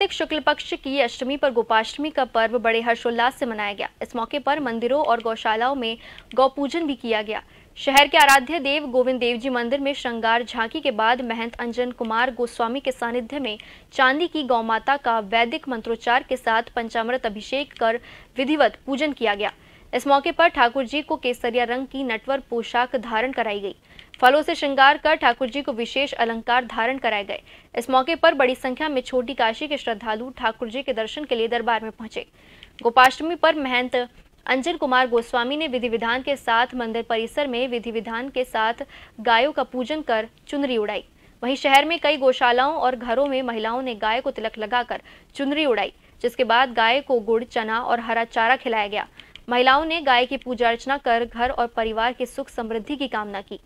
कार्तिक शुक्ल पक्ष की अष्टमी पर गोपाष्टमी का पर्व बड़े हर्षोल्लास से मनाया गया इस मौके पर मंदिरों और गौशालाओं में गौ पूजन भी किया गया शहर के आराध्य देव गोविंद देव जी मंदिर में श्रृंगार झांकी के बाद महंत अंजन कुमार गोस्वामी के सानिध्य में चांदी की गौ माता का वैदिक मंत्रोच्चार के साथ पंचामृत अभिषेक कर विधिवत पूजन किया गया इस मौके पर ठाकुर जी को केसरिया रंग की नटवर पोशाक धारण कराई गई फलों से श्रृंगार कर ठाकुर जी को विशेष अलंकार धारण कराए गए इस मौके पर बड़ी संख्या में छोटी काशी के श्रद्धालु ठाकुर जी के दर्शन के लिए दरबार में पहुंचे गोपाष्टमी पर महंत अंजन कुमार गोस्वामी ने विधि विधान के साथ मंदिर परिसर में विधि विधान के साथ गायों का पूजन कर चुनरी उड़ाई वहीं शहर में कई गौशालाओं और घरों में महिलाओं ने गाय को तिलक लगाकर चुनरी उड़ाई जिसके बाद गाय को गुड़ चना और हरा चारा खिलाया गया महिलाओं ने गाय की पूजा अर्चना कर घर और परिवार के सुख समृद्धि की कामना की